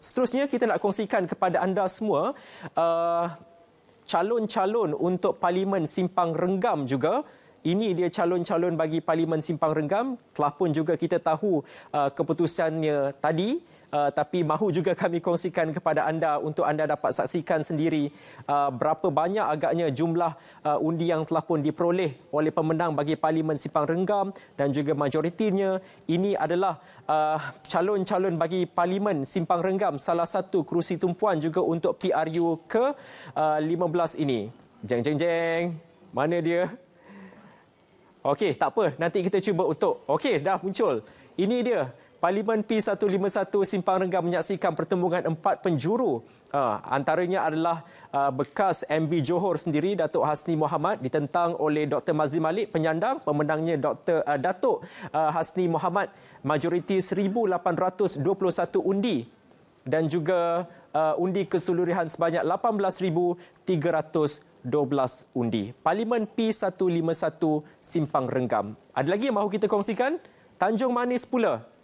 Seterusnya kita nak kongsikan kepada anda semua uh, calon-calon untuk Parlimen Simpang Renggam juga. Ini dia calon-calon bagi Parlimen Simpang Renggam. Telah pun juga kita tahu uh, keputusannya tadi uh, tapi mahu juga kami kongsikan kepada anda untuk anda dapat saksikan sendiri uh, berapa banyak agaknya jumlah uh, undi yang telah pun diperoleh oleh pemenang bagi Parlimen Simpang Renggam dan juga majoritinya ini adalah uh, calon-calon bagi Parlimen Simpang Renggam salah satu kerusi tumpuan juga untuk PRU ke uh, 15 ini jeng jeng jeng mana dia Okey, tak apa. Nanti kita cuba untuk. Okey, dah muncul. Ini dia. Parlimen P151 Simpang Renggang menyaksikan pertembungan empat penjuru uh, antaranya adalah uh, bekas MB Johor sendiri Datuk Hasni Muhammad ditentang oleh Dr Mazli Malik penyandang pemenangnya Dr uh, ha, Datuk uh, Hasni Muhammad majoriti 1821 undi dan juga uh, undi keseluruhan sebanyak 18312 undi Parlimen P151 Simpang Renggam ada lagi yang mahu kita kongsikan Tanjung Manis pula